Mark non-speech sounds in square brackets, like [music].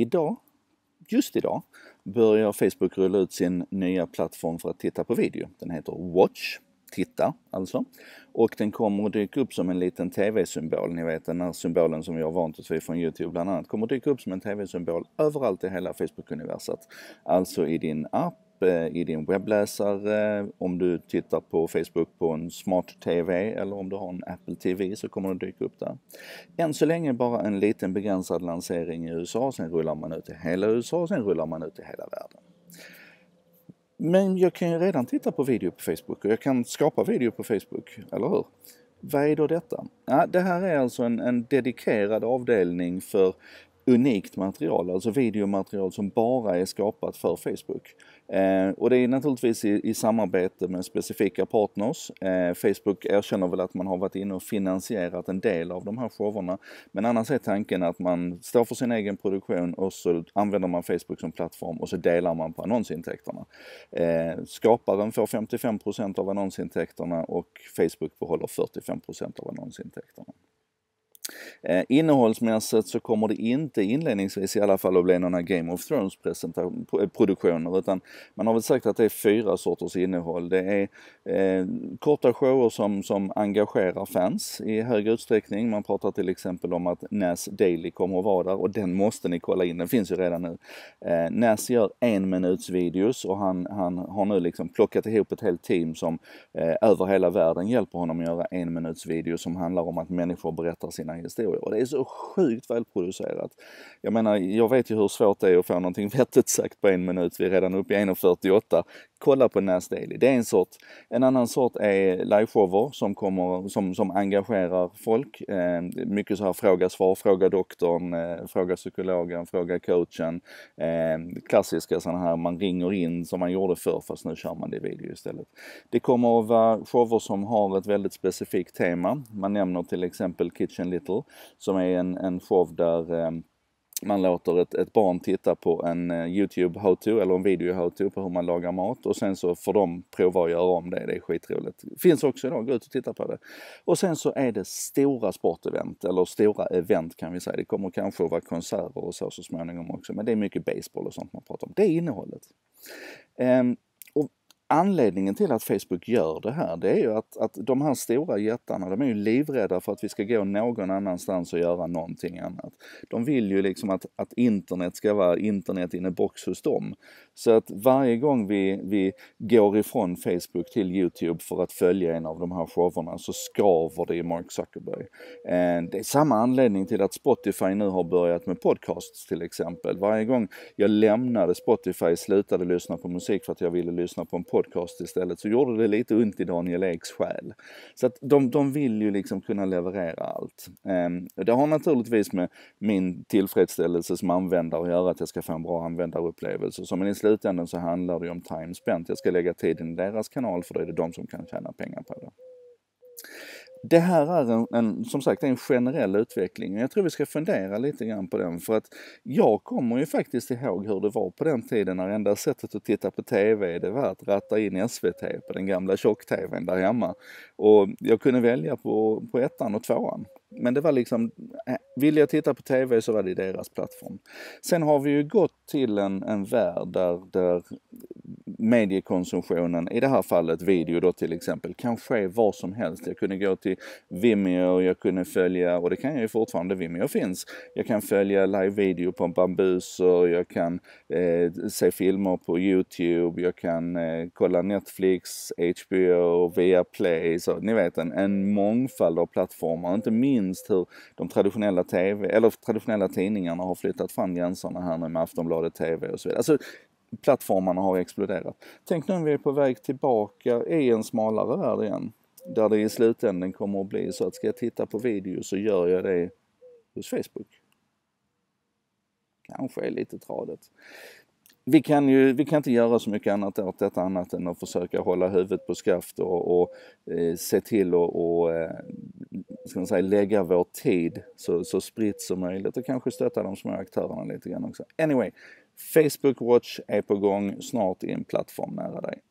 Idag, just idag, börjar Facebook rulla ut sin nya plattform för att titta på video. Den heter Watch titta alltså. Och den kommer att dyka upp som en liten tv-symbol. Ni vet den här symbolen som vi har vant oss vid från Youtube bland annat. Kommer att dyka upp som en tv-symbol överallt i hela Facebook-universet. Alltså i din app, Eh, i din webbläsare. Om du tittar på Facebook på en smart TV eller om du har en Apple TV så kommer den dyka upp där. Än så länge bara en liten begränsad lansering i USA, sen rullar man ut i hela USA, sen rullar man ut i hela världen. Men jag kan ju redan titta på video på Facebook och jag kan skapa video på Facebook, eller hur? Vad är då detta? Ja, det här är alltså en, en dedikerad avdelning för unikt material, alltså videomaterial som bara är skapat för Facebook. Eh, och det är naturligtvis i, i samarbete med specifika partners. Eh, Facebook erkänner väl att man har varit inne och finansierat en del av de här showerna. Men annars är tanken att man står för sin egen produktion och så använder man Facebook som plattform och så delar man på annonsintäkterna. Eh, skaparen får 55 av annonsintäkterna och Facebook behåller 45 av annonsintäkterna. Eh, innehållsmässigt så kommer det inte inledningsvis i alla fall att bli några Game of Thrones eh, produktioner utan man har väl sagt att det är fyra sorters innehåll. Det är eh, korta shower som, som engagerar fans i hög utsträckning. Man pratar till exempel om att Nas Daily kommer att vara där och den måste ni kolla in, den finns ju redan nu. Eh, Nas gör en minuts videos och han, han har nu liksom plockat ihop ett helt team som eh, över hela världen hjälper honom att göra en minuts videos som handlar om att människor berättar sina historia och det är så sjukt välproducerat. Jag menar, jag vet ju hur svårt det är att få någonting [laughs] vettigt sagt på en minut. Vi är redan uppe i 1.48 kolla på Nas Daily. Det är en sort. En annan sort är liveshower som, kommer, som, som engagerar folk. Eh, mycket så här fråga svar, fråga doktorn, eh, fråga psykologen, fråga coachen. Eh, klassiska sådana här man ringer in som man gjorde förr fast nu kör man det i video istället. Det kommer att vara shower som har ett väldigt specifikt tema. Man nämner till exempel Kitchen Little som är en, en show där ehm, man låter ett, ett barn titta på en eh, Youtube how-to eller en video how-to på hur man lagar mat och sen så får de prova att göra om det. Det är skitroligt. Finns också idag, gå ut och titta på det. Och sen så är det stora sportevent, eller stora event kan vi säga. Det kommer kanske att vara konserter och så så småningom också, men det är mycket baseball och sånt man pratar om. Det är innehållet. Ehm, anledningen till att Facebook gör det här, det är ju att, att de här stora jättarna, de är ju livrädda för att vi ska gå någon annanstans och göra någonting annat. De vill ju liksom att, att internet ska vara internet in a box hos dem. Så att varje gång vi, vi går ifrån Facebook till Youtube för att följa en av de här showerna så skaver det i Mark Zuckerberg. Eh, det är samma anledning till att Spotify nu har börjat med podcasts till exempel. Varje gång jag lämnade Spotify, slutade lyssna på musik för att jag ville lyssna på en podcast podcast istället så gjorde det lite ont i Daniel Eks själ. Så att de, de vill ju liksom kunna leverera allt. Eh, det har naturligtvis med min tillfredsställelse som användare att göra att jag ska få en bra användarupplevelse. Så, men i slutändan så handlar det ju om time spent. Jag ska lägga tiden i deras kanal för då är det de som kan tjäna pengar på det det här är en, en, som sagt en generell utveckling. Jag tror vi ska fundera lite grann på den för att jag kommer ju faktiskt ihåg hur det var på den tiden när enda sättet att titta på TV det var att ratta in SVT på den gamla tjock-TVn där hemma. Och jag kunde välja på, på ettan och tvåan. Men det var liksom, eh, vill jag titta på TV så var det deras plattform. Sen har vi ju gått till en, en värld där, där mediekonsumtionen, i det här fallet video då till exempel, kan ske var som helst. Jag kunde gå till Vimeo, jag kunde följa, och det kan jag ju fortfarande, Vimeo finns. Jag kan följa live-video på en bambuser, jag kan eh, se filmer på Youtube, jag kan eh, kolla Netflix, HBO, Viaplay, så ni vet en, en mångfald av plattformar. Inte minst hur de traditionella TV, eller traditionella tidningarna har flyttat fram gränserna här nu med Aftonbladet TV och så vidare. Alltså, plattformarna har exploderat. Tänk nu om vi är på väg tillbaka i en smalare värld igen. Där det i slutänden kommer att bli så att ska jag titta på video så gör jag det hos Facebook. Kanske är lite tradigt vi kan ju vi kan inte göra så mycket annat åt detta annat än att försöka hålla huvudet på skaft och, och eh, se till att och, och, eh, ska man säga, lägga vår tid så, så spritt som möjligt och kanske stötta de små aktörerna lite grann också. Anyway, Facebook Watch är på gång, snart i en plattform nära dig.